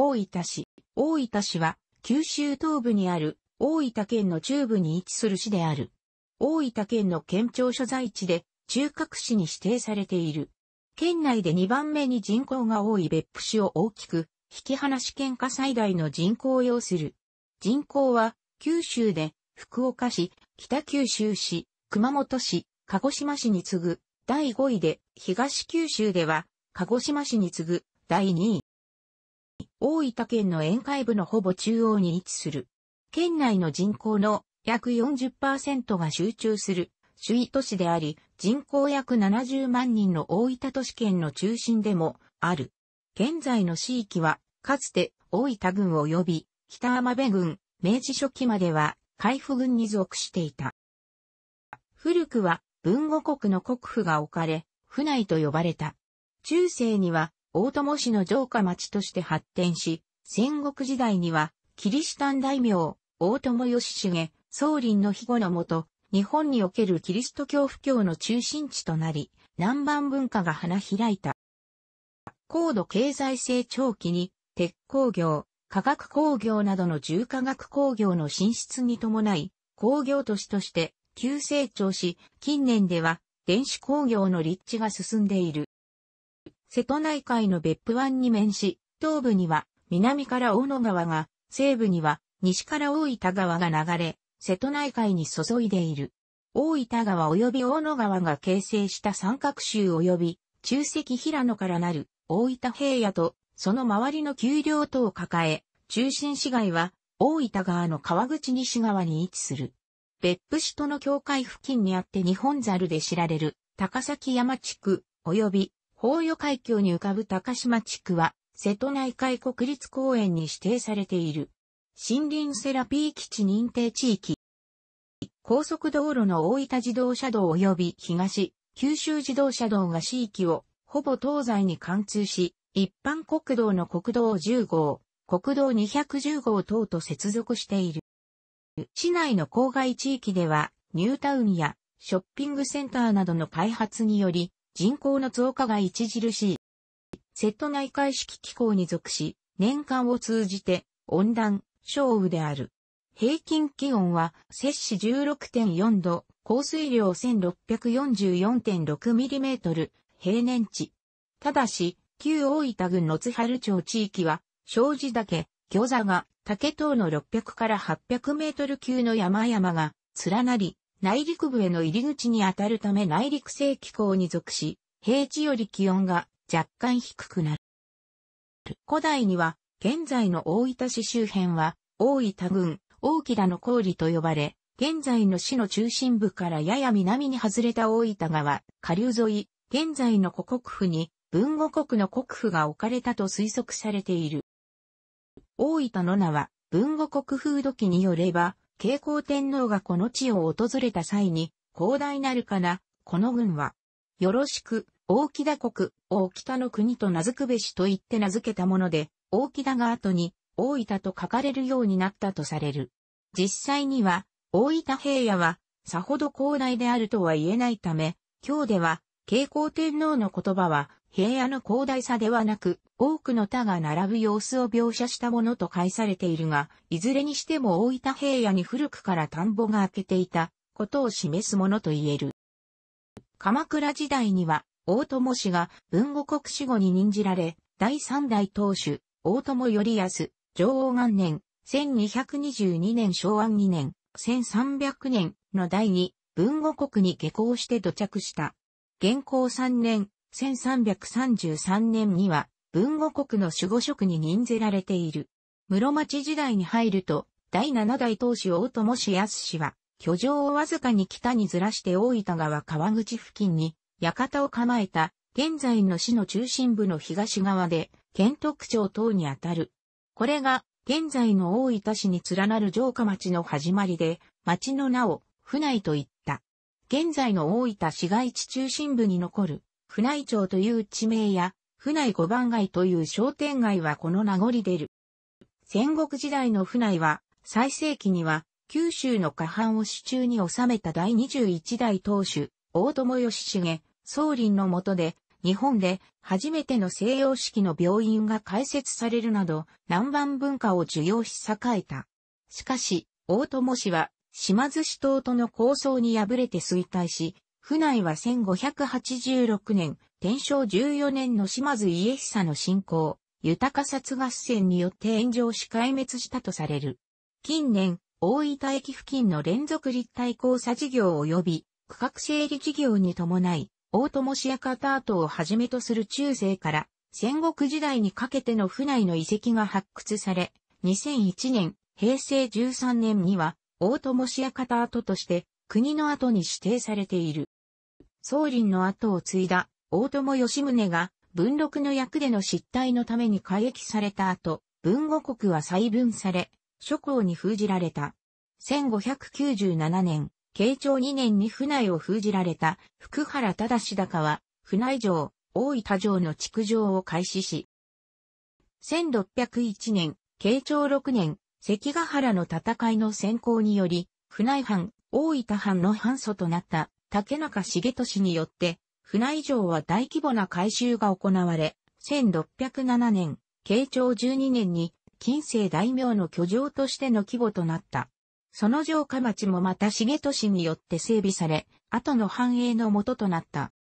大分市。大分市は、九州東部にある、大分県の中部に位置する市である。大分県の県庁所在地で、中核市に指定されている。県内で2番目に人口が多い別府市を大きく、引き離し県下最大の人口を要する。人口は、九州で、福岡市、北九州市、熊本市、鹿児島市に次ぐ、第5位で、東九州では、鹿児島市に次ぐ、第2位。大分県の沿海部のほぼ中央に位置する。県内の人口の約40%が集中する主位都市であり、人口約70万人の大分都市圏の中心でもある。現在の市域は、かつて大分郡及び北浜部郡、明治初期までは海部郡に属していた。古くは文後国の国府が置かれ、府内と呼ばれた。中世には大友氏の城下町として発展し、戦国時代には、キリシタン大名、大友義重、宗林の庇護のもと、日本におけるキリスト教布教の中心地となり、南蛮文化が花開いた。高度経済成長期に、鉄工業、化学工業などの重化学工業の進出に伴い、工業都市として急成長し、近年では電子工業の立地が進んでいる。瀬戸内海の別府湾に面し、東部には南から大野川が、西部には西から大分川が流れ、瀬戸内海に注いでいる。大分川及び大野川が形成した三角州及び中石平野からなる大分平野とその周りの丘陵等を抱え、中心市街は大分川の川口西側に位置する。別府市との境界付近にあって日本猿で知られる高崎山地区及び法与海峡に浮かぶ高島地区は、瀬戸内海国立公園に指定されている。森林セラピー基地認定地域。高速道路の大分自動車道及び東、九州自動車道が市域を、ほぼ東西に貫通し、一般国道の国道10号、国道210号等と接続している。市内の郊外地域では、ニュータウンやショッピングセンターなどの開発により、人口の増加が著しい。瀬戸内海式気候に属し、年間を通じて温暖、少雨である。平均気温は、摂氏16.4度、降水量 1644.6mm、平年値。ただし、旧大分郡の津春町地域は、庄司岳、餃子が、竹等の600から800メートル級の山々が、連なり、内陸部への入り口に当たるため内陸性気候に属し、平地より気温が若干低くなる。古代には、現在の大分市周辺は、大分郡、大木田の氷と呼ばれ、現在の市の中心部からやや南に外れた大分川、下流沿い、現在の古国府に、文後国の国府が置かれたと推測されている。大分の名は、文後国風土記によれば、慶光天皇がこの地を訪れた際に、広大なるかな、この軍は、よろしく、大木田国、大北の国と名付くべしと言って名付けたもので、大木田が後に、大分と書かれるようになったとされる。実際には、大分平野は、さほど広大であるとは言えないため、今日では、慶光天皇の言葉は、平野の広大さではなく、多くの他が並ぶ様子を描写したものと解されているが、いずれにしても大分平野に古くから田んぼが開けていたことを示すものと言える。鎌倉時代には、大友氏が文後国死後に任じられ、第三代当主、大友頼康、上王元年、1222年昭和2年、1300年の第二、文後国に下校して土着した。現行3年、1333年には文後国の守護職に任ぜられている。室町時代に入ると、第七代当主大友氏康氏は、居城をわずかに北にずらして大分川川口付近に、館を構えた、現在の市の中心部の東側で、県特徴等にあたる。これが、現在の大分市に連なる城下町の始まりで、町の名を、府内と言った。現在の大分市街地中心部に残る、府内町という地名や、府内五番街という商店街はこの名残出る。戦国時代の府内は、最盛期には、九州の下半を手中に収めた第21代当主、大友義重、総林の下で、日本で初めての西洋式の病院が開設されるなど、南蛮文化を受容し栄えた。しかし、大友氏は、島津氏党との構想に敗れて衰退し、府内は1586年、天正14年の島津家久の侵攻、豊か殺合戦によって炎上し壊滅したとされる。近年、大分駅付近の連続立体交差事業及び区画整理事業に伴い、大友市や方跡をはじめとする中世から戦国時代にかけての府内の遺跡が発掘され、2001年、平成13年には大友市や方跡として国の後に指定されている。宗麟の後を継いだ大友義宗が文禄の役での失態のために改役された後、文後国は再分され、諸侯に封じられた。1597年、慶長2年に府内を封じられた福原忠高は、府内城、大分城の築城を開始し、1601年、慶長6年、関ヶ原の戦いの先行により、府内藩、大分藩の藩祖となった竹中重俊によって、船井城は大規模な改修が行われ、1607年、慶長12年に、近世大名の居城としての規模となった。その城下町もまた重利によって整備され、後の繁栄の元となった。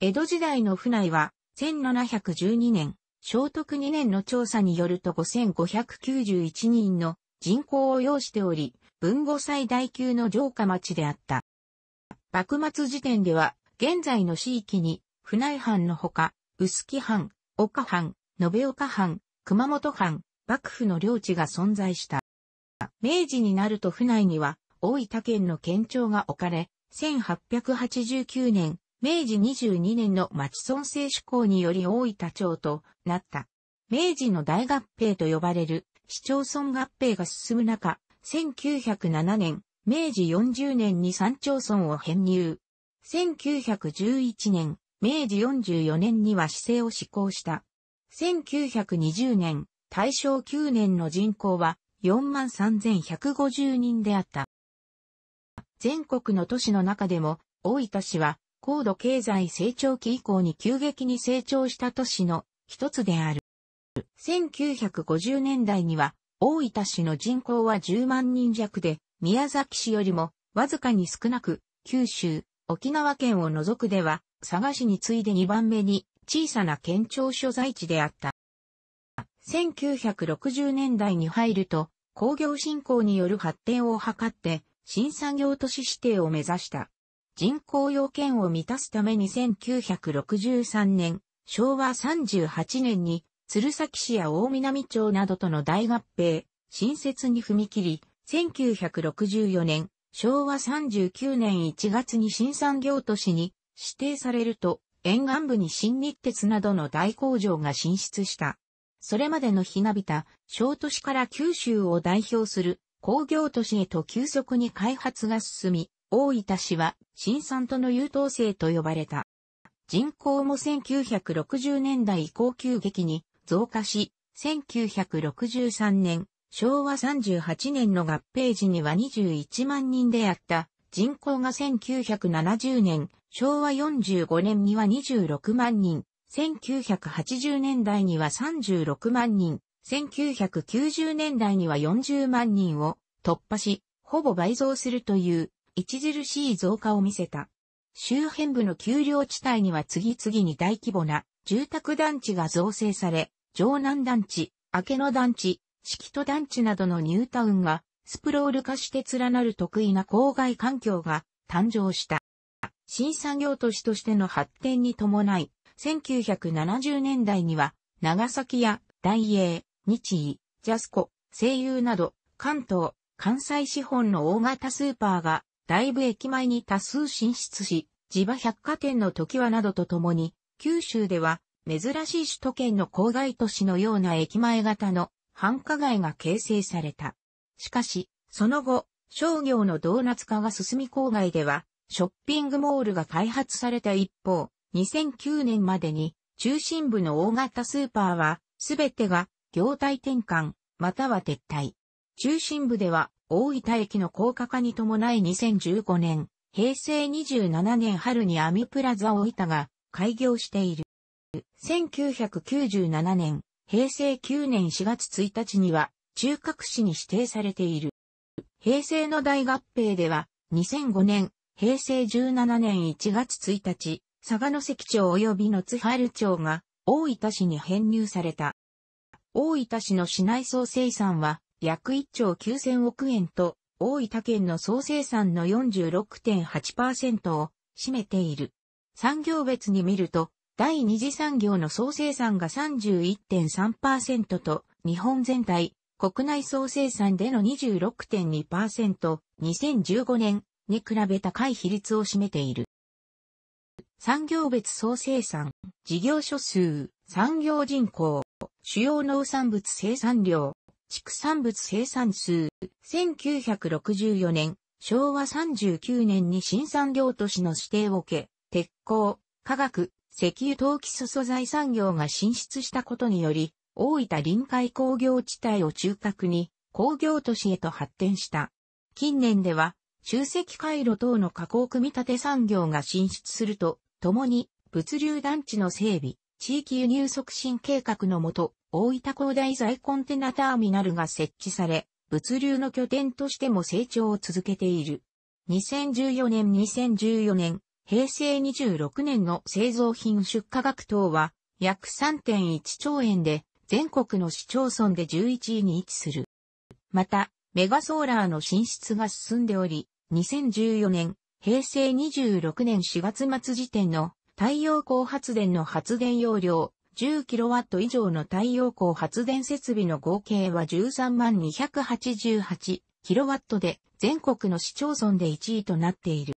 江戸時代の府内は、1712年、聖徳2年の調査によると5591人の人口を要しており、文後最大級の城下町であった。幕末時点では、現在の市域に、府内藩のほか、臼杵藩、岡藩、延岡藩、熊本藩、幕府の領地が存在した。明治になると府内には、大分県の県庁が置かれ、1889年、明治22年の町村制施行により大分町となった。明治の大合併と呼ばれる市町村合併が進む中、1907年、明治40年に三町村を編入。1911年、明治44年には市政を施行した。1920年、大正9年の人口は43,150人であった。全国の都市の中でも、大分市は高度経済成長期以降に急激に成長した都市の一つである。1950年代には、大分市の人口は10万人弱で、宮崎市よりもわずかに少なく、九州、沖縄県を除くでは、佐賀市に次いで2番目に小さな県庁所在地であった。1960年代に入ると、工業振興による発展を図って、新産業都市指定を目指した。人口要件を満たすために1963年、昭和38年に、鶴崎市や大南町などとの大合併、新設に踏み切り、1964年、昭和39年1月に新産業都市に指定されると、沿岸部に新日鉄などの大工場が進出した。それまでのひなびた小都市から九州を代表する工業都市へと急速に開発が進み、大分市は新産との優等生と呼ばれた。人口も1960年代以降急激に増加し、1963年昭和38年の合併時には21万人であった人口が1970年、昭和45年には26万人、1980年代には36万人、1990年代には40万人を突破し、ほぼ倍増するという著しい増加を見せた。周辺部の丘陵地帯には次々に大規模な住宅団地が造成され、城南団地、明野団地、式と団地などのニュータウンがスプロール化して連なる得意な郊外環境が誕生した。新産業都市としての発展に伴い、1970年代には長崎や大英、日医、ジャスコ、西友など関東、関西資本の大型スーパーが大部駅前に多数進出し、地場百貨店の時はなどとともに、九州では珍しい首都圏の郊外都市のような駅前型の繁華街が形成された。しかし、その後、商業のドーナツ化が進み郊外では、ショッピングモールが開発された一方、2009年までに中心部の大型スーパーは、すべてが業態転換、または撤退。中心部では、大分駅の高架化に伴い2015年、平成27年春にアミプラザ大分が開業している。1997年、平成9年4月1日には中核市に指定されている。平成の大合併では2005年、平成17年1月1日、佐賀関町及び野津春町が大分市に編入された。大分市の市内総生産は約1兆9000億円と大分県の総生産の46.8%を占めている。産業別に見ると第二次産業の総生産が31.3%と、日本全体、国内総生産での26.2%、2015年に比べ高い比率を占めている。産業別総生産、事業所数、産業人口、主要農産物生産量、畜産物生産数、1964年、昭和39年に新産業都市の指定を受け、鉄鋼、化学、石油投機素素材産業が進出したことにより、大分臨海工業地帯を中核に工業都市へと発展した。近年では、集積回路等の加工組み立て産業が進出すると、ともに物流団地の整備、地域輸入促進計画のもと、大分工大在コンテナターミナルが設置され、物流の拠点としても成長を続けている。2014年2014年、平成26年の製造品出荷額等は約3.1兆円で全国の市町村で11位に位置する。また、メガソーラーの進出が進んでおり、2014年、平成26年4月末時点の太陽光発電の発電容量 10kW 以上の太陽光発電設備の合計は13万 288kW で全国の市町村で1位となっている。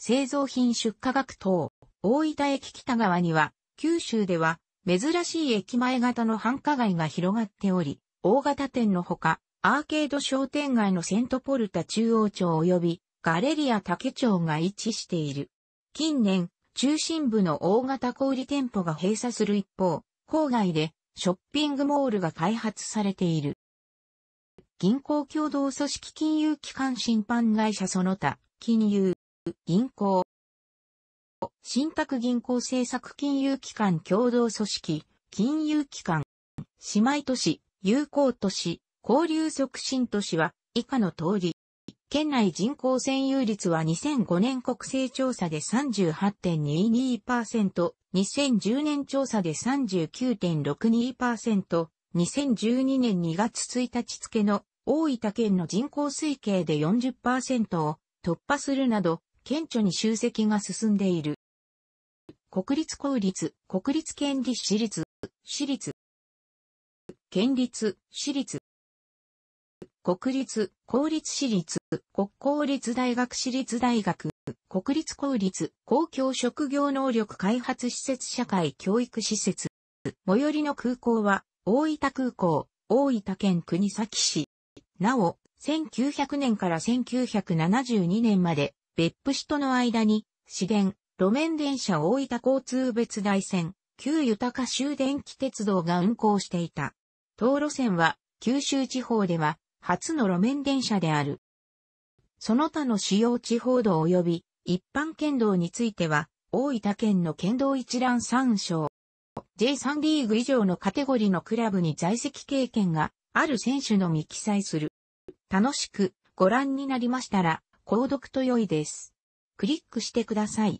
製造品出荷額等、大分駅北側には、九州では、珍しい駅前型の繁華街が広がっており、大型店のほか、アーケード商店街のセントポルタ中央町及び、ガレリア竹町が位置している。近年、中心部の大型小売店舗が閉鎖する一方、郊外でショッピングモールが開発されている。銀行共同組織金融機関審判会社その他、金融、銀行。信託銀行政策金融機関共同組織、金融機関、姉妹都市、友好都市、交流促進都市は以下の通り。県内人口占有率は2005年国勢調査で38.22%、2010年調査で39.62%、2012年2月1日付の大分県の人口推計で40%を突破するなど、顕著に集積が進んでいる。国立公立、国立県立私立、私立、県立、私立、国立、公立私立、国公立大学私立大学、国立公立、公共職業能力開発施設社会教育施設。最寄りの空港は、大分空港、大分県国東市。なお、1900年から1972年まで、別府市との間に、市電、路面電車大分交通別大線、旧豊終電機鉄道が運行していた。道路線は、九州地方では、初の路面電車である。その他の主要地方道及び、一般県道については、大分県の県道一覧参照。J3 リーグ以上のカテゴリーのクラブに在籍経験がある選手のみ記載する。楽しくご覧になりましたら、購読と良いです。クリックしてください。